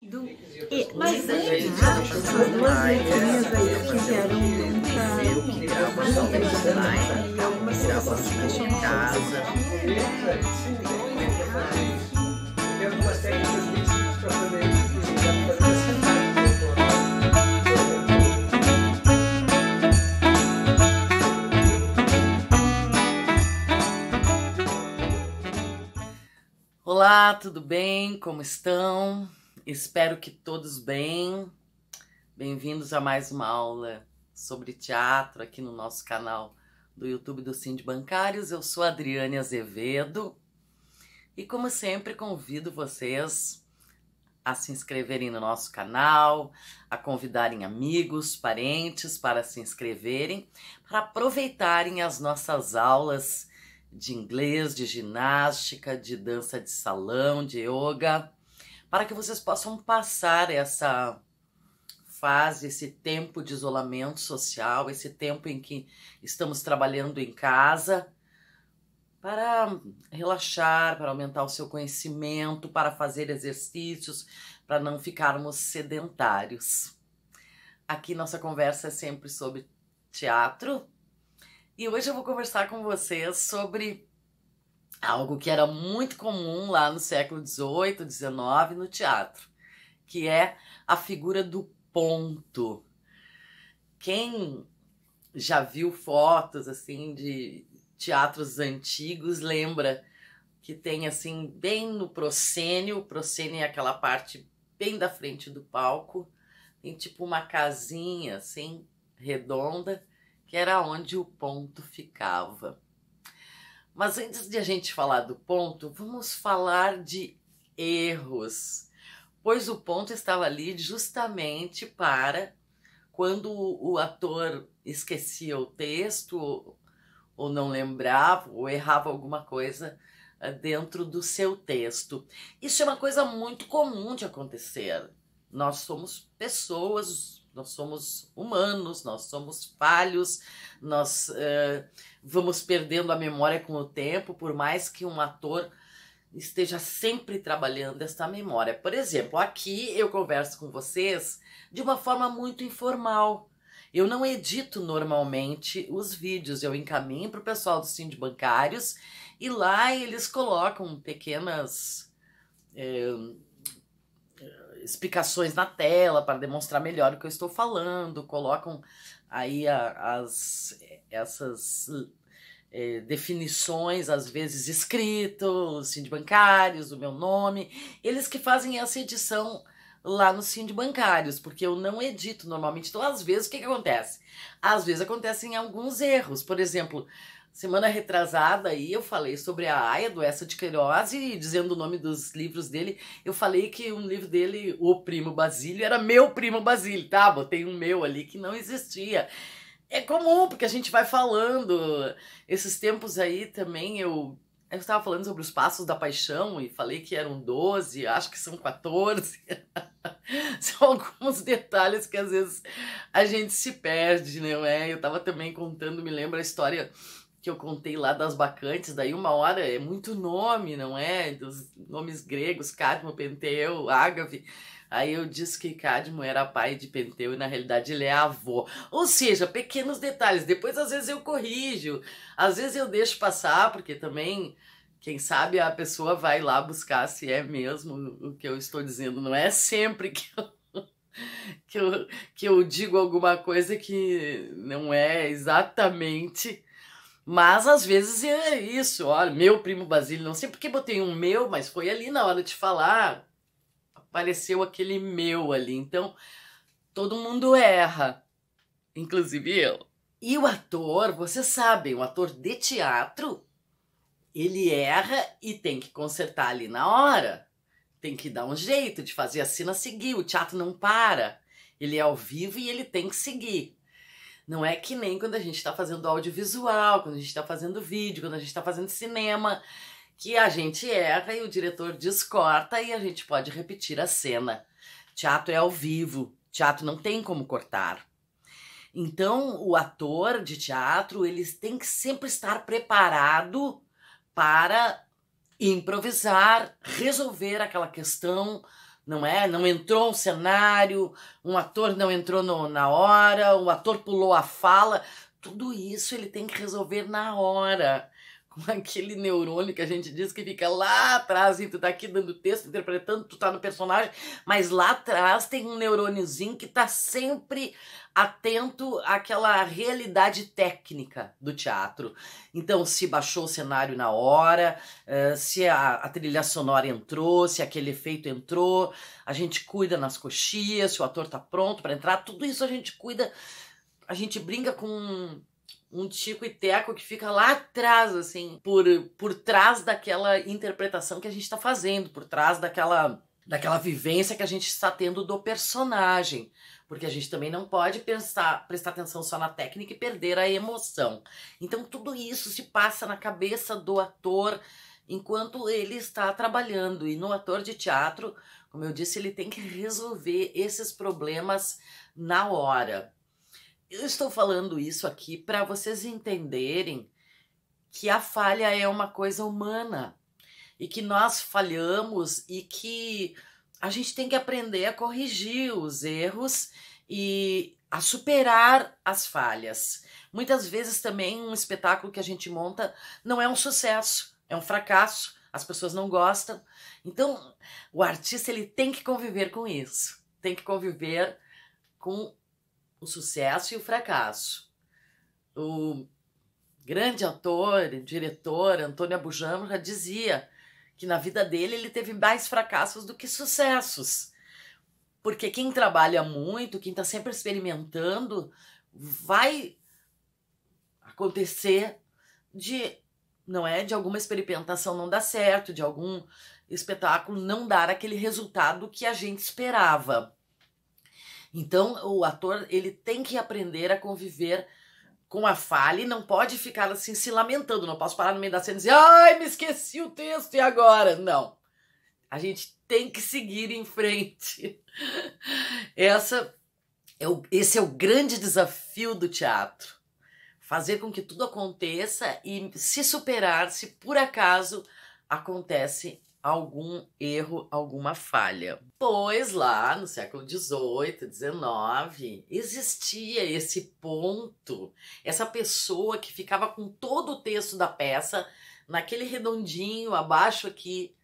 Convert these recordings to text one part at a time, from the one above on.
Do... E, mas antes, duas letrinhas aí fizeram muita e algumas pessoas se questionam casa. Olá, tudo bem? Como estão? Espero que todos bem. Bem-vindos a mais uma aula sobre teatro aqui no nosso canal do YouTube do Cindy Bancários. Eu sou Adriane Azevedo e, como sempre, convido vocês a se inscreverem no nosso canal, a convidarem amigos, parentes para se inscreverem, para aproveitarem as nossas aulas de inglês, de ginástica, de dança de salão, de yoga para que vocês possam passar essa fase, esse tempo de isolamento social, esse tempo em que estamos trabalhando em casa, para relaxar, para aumentar o seu conhecimento, para fazer exercícios, para não ficarmos sedentários. Aqui nossa conversa é sempre sobre teatro e hoje eu vou conversar com vocês sobre algo que era muito comum lá no século XVIII, XIX no teatro, que é a figura do ponto. Quem já viu fotos assim de teatros antigos lembra que tem assim bem no proscênio, o proscênio é aquela parte bem da frente do palco, tem tipo uma casinha assim redonda que era onde o ponto ficava. Mas antes de a gente falar do ponto, vamos falar de erros, pois o ponto estava ali justamente para quando o ator esquecia o texto ou não lembrava ou errava alguma coisa ah, dentro do seu texto. Isso é uma coisa muito comum de acontecer. Nós somos pessoas nós somos humanos, nós somos falhos, nós uh, vamos perdendo a memória com o tempo, por mais que um ator esteja sempre trabalhando essa memória. Por exemplo, aqui eu converso com vocês de uma forma muito informal. Eu não edito normalmente os vídeos, eu encaminho para o pessoal do Cine Bancários e lá eles colocam pequenas. Eh, explicações na tela para demonstrar melhor o que eu estou falando, colocam aí a, as, essas é, definições, às vezes escritos, bancários o meu nome, eles que fazem essa edição lá no bancários porque eu não edito normalmente. Então, às vezes, o que, que acontece? Às vezes acontecem alguns erros, por exemplo, semana retrasada aí eu falei sobre a Aya, doença de Queiroz, e dizendo o nome dos livros dele, eu falei que um livro dele, O Primo Basílio, era meu Primo Basílio, tá? Botei um meu ali que não existia. É comum, porque a gente vai falando. Esses tempos aí também eu eu estava falando sobre os passos da paixão e falei que eram 12, acho que são 14. são alguns detalhes que às vezes a gente se perde, né, não é? Eu estava também contando, me lembra a história que eu contei lá das bacantes, daí uma hora é muito nome, não é? Dos nomes gregos, Cadmo, Penteu, Ágave. Aí eu disse que Cadmo era pai de Penteu e na realidade ele é avô. Ou seja, pequenos detalhes. Depois às vezes eu corrijo, às vezes eu deixo passar, porque também, quem sabe a pessoa vai lá buscar se é mesmo o que eu estou dizendo. Não é sempre que eu que eu, que eu digo alguma coisa que não é exatamente mas às vezes é isso, olha, meu primo Basílio, não sei porque botei um meu, mas foi ali na hora de falar, apareceu aquele meu ali. Então, todo mundo erra, inclusive eu. E o ator, vocês sabem, o ator de teatro, ele erra e tem que consertar ali na hora. Tem que dar um jeito de fazer a cena seguir, o teatro não para. Ele é ao vivo e ele tem que seguir. Não é que nem quando a gente está fazendo audiovisual, quando a gente está fazendo vídeo, quando a gente está fazendo cinema, que a gente erra e o diretor descorta e a gente pode repetir a cena. Teatro é ao vivo, teatro não tem como cortar. Então, o ator de teatro, ele tem que sempre estar preparado para improvisar, resolver aquela questão não é? Não entrou um cenário, um ator não entrou no, na hora, o ator pulou a fala. Tudo isso ele tem que resolver na hora. aquele neurônio que a gente diz que fica lá atrás e tu tá aqui dando texto, interpretando, tu tá no personagem, mas lá atrás tem um neurôniozinho que tá sempre atento àquela realidade técnica do teatro. Então, se baixou o cenário na hora, eh, se a, a trilha sonora entrou, se aquele efeito entrou, a gente cuida nas coxias, se o ator tá pronto para entrar, tudo isso a gente cuida, a gente brinca com um tico e teco que fica lá atrás, assim, por, por trás daquela interpretação que a gente está fazendo, por trás daquela, daquela vivência que a gente está tendo do personagem. Porque a gente também não pode pensar, prestar atenção só na técnica e perder a emoção. Então, tudo isso se passa na cabeça do ator enquanto ele está trabalhando. E no ator de teatro, como eu disse, ele tem que resolver esses problemas na hora. Eu estou falando isso aqui para vocês entenderem que a falha é uma coisa humana e que nós falhamos e que a gente tem que aprender a corrigir os erros e a superar as falhas. Muitas vezes também um espetáculo que a gente monta não é um sucesso, é um fracasso, as pessoas não gostam. Então, o artista ele tem que conviver com isso, tem que conviver com o sucesso e o fracasso. O grande ator e diretor Antônio Abujamra já dizia que na vida dele ele teve mais fracassos do que sucessos. Porque quem trabalha muito, quem está sempre experimentando, vai acontecer de não é de alguma experimentação não dar certo, de algum espetáculo não dar aquele resultado que a gente esperava. Então, o ator, ele tem que aprender a conviver com a falha e não pode ficar assim se lamentando. Não posso parar no meio da cena e dizer, ai, me esqueci o texto e agora? Não. A gente tem que seguir em frente. Essa é o, esse é o grande desafio do teatro. Fazer com que tudo aconteça e se superar se por acaso acontece algum erro, alguma falha. Pois lá no século XVIII, XIX, existia esse ponto, essa pessoa que ficava com todo o texto da peça naquele redondinho abaixo aqui,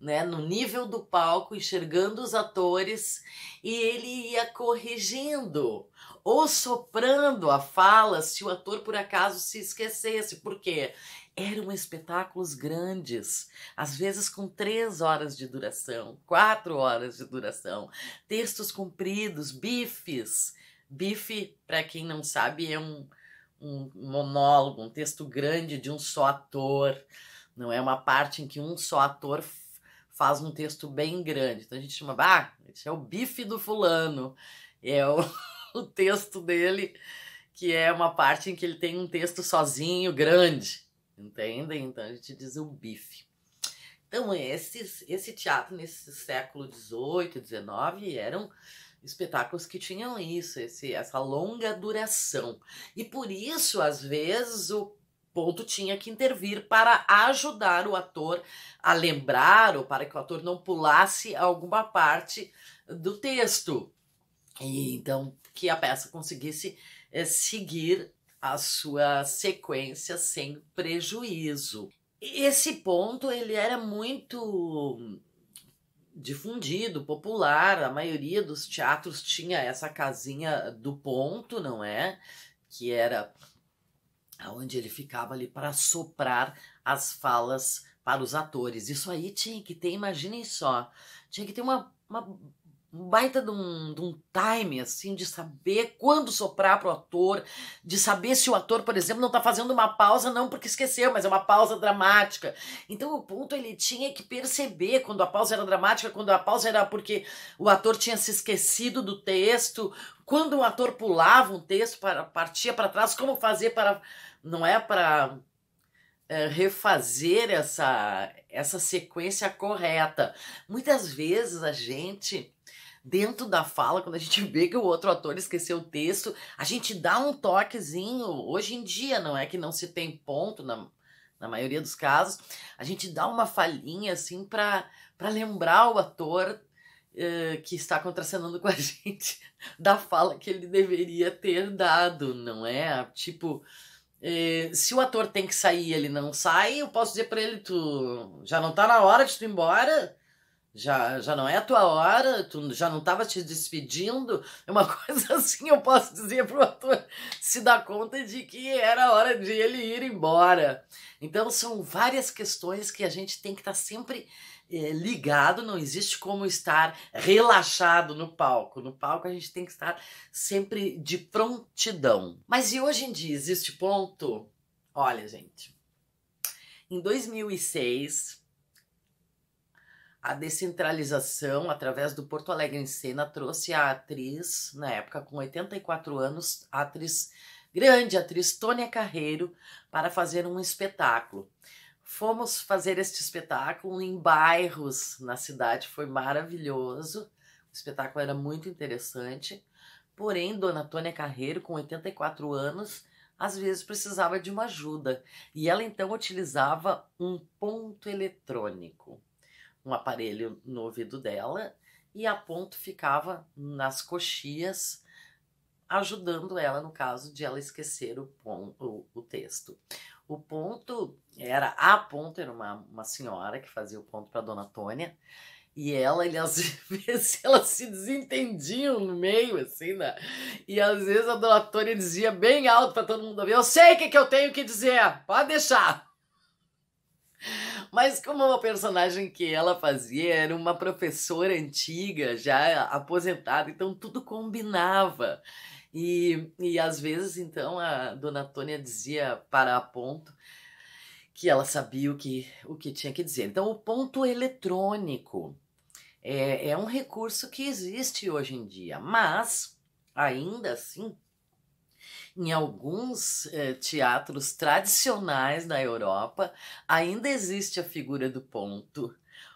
né, no nível do palco, enxergando os atores, e ele ia corrigindo ou soprando a fala se o ator por acaso se esquecesse, porque eram espetáculos grandes, às vezes com três horas de duração, quatro horas de duração, textos compridos, bifes. Bife, para quem não sabe, é um, um monólogo, um texto grande de um só ator. Não é uma parte em que um só ator faz um texto bem grande. Então a gente chama, ah, esse é o bife do fulano. É o, o texto dele, que é uma parte em que ele tem um texto sozinho, grande entendem? Então a gente diz o bife. Então esses, esse teatro nesse século XVIII, XIX eram espetáculos que tinham isso, esse, essa longa duração. E por isso, às vezes, o ponto tinha que intervir para ajudar o ator a lembrar ou para que o ator não pulasse alguma parte do texto. E então que a peça conseguisse é, seguir a sua sequência sem prejuízo. Esse ponto ele era muito difundido, popular, a maioria dos teatros tinha essa casinha do ponto, não é? Que era onde ele ficava ali para soprar as falas para os atores. Isso aí tinha que ter, imaginem só, tinha que ter uma, uma um baita de um, de um time, assim, de saber quando soprar pro ator, de saber se o ator, por exemplo, não está fazendo uma pausa, não porque esqueceu, mas é uma pausa dramática. Então, o ponto, ele tinha que perceber quando a pausa era dramática, quando a pausa era porque o ator tinha se esquecido do texto, quando o ator pulava um texto, para, partia para trás, como fazer para... Não é para é, refazer essa, essa sequência correta. Muitas vezes a gente dentro da fala, quando a gente vê que o outro ator esqueceu o texto, a gente dá um toquezinho. Hoje em dia, não é que não se tem ponto na, na maioria dos casos, a gente dá uma falhinha assim para lembrar o ator uh, que está contracenando com a gente da fala que ele deveria ter dado, não é? Tipo. Eh, se o ator tem que sair ele não sai, eu posso dizer para ele: tu já não tá na hora de tu ir embora? Já, já não é a tua hora, tu já não estava te despedindo. É uma coisa assim, eu posso dizer para o ator se dar conta de que era a hora de ele ir embora. Então, são várias questões que a gente tem que estar tá sempre é, ligado, não existe como estar relaxado no palco. No palco a gente tem que estar sempre de prontidão. Mas e hoje em dia existe ponto? Olha, gente, em 2006 a descentralização através do Porto Alegre em Cena trouxe a atriz, na época com 84 anos, a atriz grande, a atriz Tônia Carreiro, para fazer um espetáculo. Fomos fazer este espetáculo em bairros na cidade, foi maravilhoso. O espetáculo era muito interessante. Porém, Dona Tônia Carreiro, com 84 anos, às vezes precisava de uma ajuda e ela então utilizava um ponto eletrônico um aparelho no ouvido dela e a ponto ficava nas coxias, ajudando ela no caso de ela esquecer o, ponto, o, o texto. O ponto era a ponto, era uma, uma senhora que fazia o ponto para dona Tônia. E ela, ele, às vezes, elas se desentendiam no meio, assim, né? E às vezes a dona Tônia dizia bem alto para todo mundo ouvir: Eu sei o que, que eu tenho que dizer, pode deixar. Mas como uma personagem que ela fazia era uma professora antiga, já aposentada, então tudo combinava. E, e às vezes, então, a dona Tônia dizia para a ponto que ela sabia o que, o que tinha que dizer. Então, o ponto eletrônico é, é um recurso que existe hoje em dia, mas ainda assim em alguns eh, teatros tradicionais na Europa, ainda existe a figura do ponto,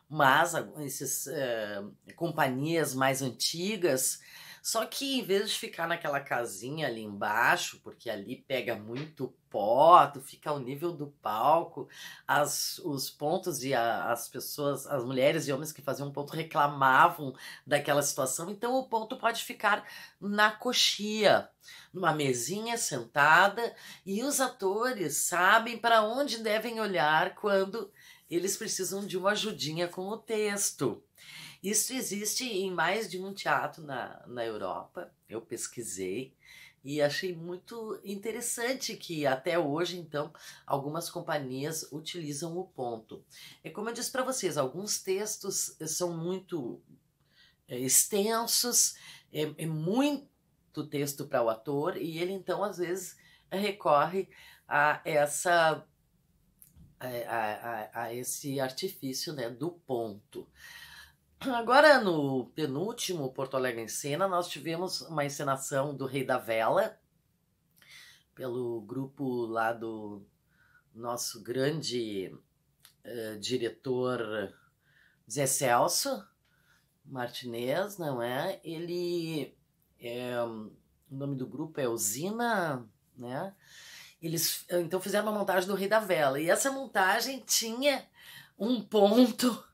mas essas eh, companhias mais antigas só que em vez de ficar naquela casinha ali embaixo, porque ali pega muito pó, tu fica ao nível do palco, as, os pontos e a, as pessoas, as mulheres e homens que faziam ponto reclamavam daquela situação. Então o ponto pode ficar na coxia, numa mesinha sentada, e os atores sabem para onde devem olhar quando eles precisam de uma ajudinha com o texto. Isso existe em mais de um teatro na, na Europa, eu pesquisei e achei muito interessante que até hoje, então, algumas companhias utilizam o ponto. É como eu disse para vocês, alguns textos eh, são muito é, extensos, é, é muito texto para o ator e ele, então, às vezes recorre a essa a, a, a, esse artifício né, do ponto. Agora, no penúltimo Porto Alegre em Cena, nós tivemos uma encenação do Rei da Vela, pelo grupo lá do nosso grande uh, diretor Zé Celso Martinez, não é? Ele. É, o nome do grupo é Usina, né? Eles então fizeram uma montagem do Rei da Vela. E essa montagem tinha um ponto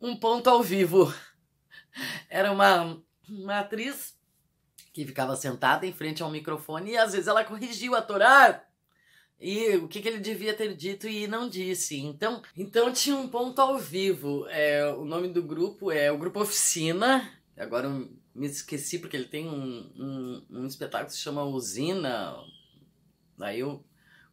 um ponto ao vivo. Era uma, uma atriz que ficava sentada em frente ao microfone e às vezes ela corrigia o ator. Ah, e o que, que, ele devia ter dito e não disse. Então, então tinha um ponto ao vivo. É, o nome do grupo é o Grupo Oficina. Agora eu me esqueci porque ele tem um, um, um espetáculo que se chama Usina. Daí eu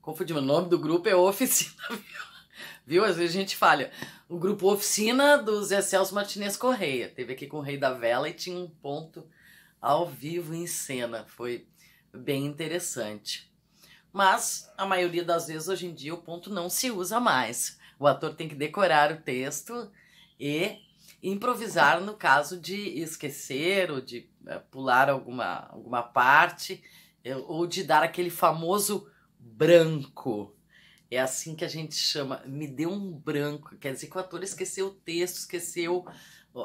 confundi. O nome do grupo é Oficina Viu? Às vezes a gente falha. O grupo Oficina do Zé Celso Martinez Correia. Teve aqui com o Rei da Vela e tinha um ponto ao vivo em cena. Foi bem interessante. Mas a maioria das vezes hoje em dia o ponto não se usa mais. O ator tem que decorar o texto e improvisar no caso de esquecer ou de eh, pular alguma, alguma parte eh, ou de dar aquele famoso branco é assim que a gente chama. Me deu um branco. Quer dizer que o ator esqueceu o texto, esqueceu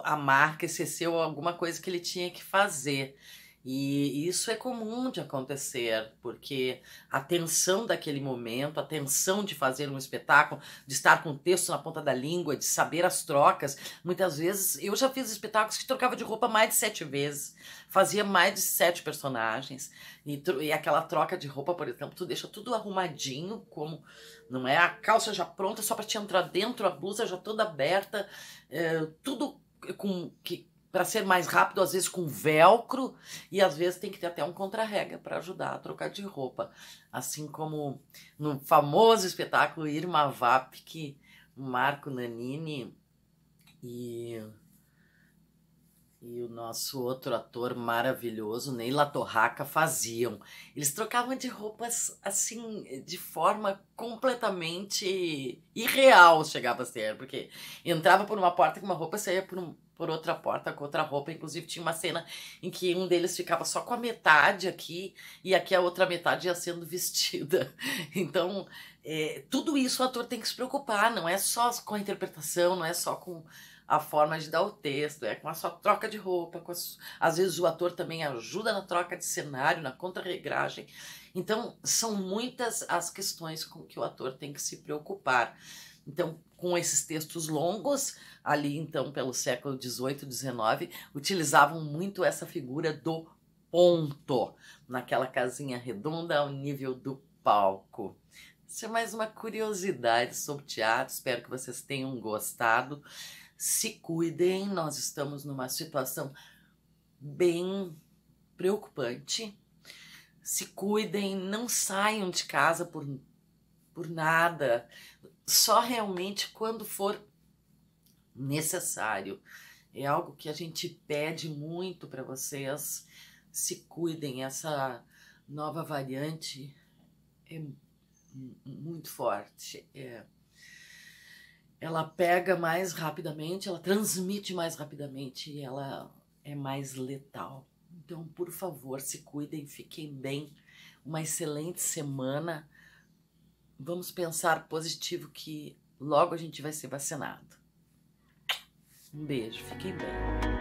a marca, esqueceu alguma coisa que ele tinha que fazer. E isso é comum de acontecer, porque a tensão daquele momento, a tensão de fazer um espetáculo, de estar com o texto na ponta da língua, de saber as trocas. Muitas vezes, eu já fiz espetáculos que trocava de roupa mais de sete vezes, fazia mais de sete personagens. E, e aquela troca de roupa, por exemplo, tu deixa tudo arrumadinho, como não é a calça já pronta, só para te entrar dentro, a blusa já toda aberta, é, tudo com que para ser mais rápido, às vezes com velcro, e às vezes tem que ter até um contrarrega para ajudar a trocar de roupa. Assim como no famoso espetáculo Irma Vap, que Marco Nanini e, e o nosso outro ator maravilhoso, Neila Torraca, faziam. Eles trocavam de roupas assim, de forma completamente irreal, chegava a ser, porque entrava por uma porta com uma roupa, saía por um por outra porta com outra roupa. Inclusive, tinha uma cena em que um deles ficava só com a metade aqui e aqui a outra metade ia sendo vestida. Então, é, tudo isso o ator tem que se preocupar, não é só com a interpretação, não é só com a forma de dar o texto, é com a sua troca de roupa, com as, às vezes o ator também ajuda na troca de cenário, na contrarregragem. Então, são muitas as questões com que o ator tem que se preocupar. Então, com esses textos longos, ali então pelo século XVIII, XIX, utilizavam muito essa figura do ponto, naquela casinha redonda ao nível do palco. Isso é mais uma curiosidade sobre teatro, espero que vocês tenham gostado. Se cuidem, nós estamos numa situação bem preocupante. Se cuidem, não saiam de casa por, por nada só realmente quando for necessário. É algo que a gente pede muito para vocês. Se cuidem, essa nova variante é muito forte. É, ela pega mais rapidamente, ela transmite mais rapidamente e ela é mais letal. Então, por favor, se cuidem, fiquem bem. Uma excelente semana. Vamos pensar positivo que logo a gente vai ser vacinado. Um beijo, fiquem bem.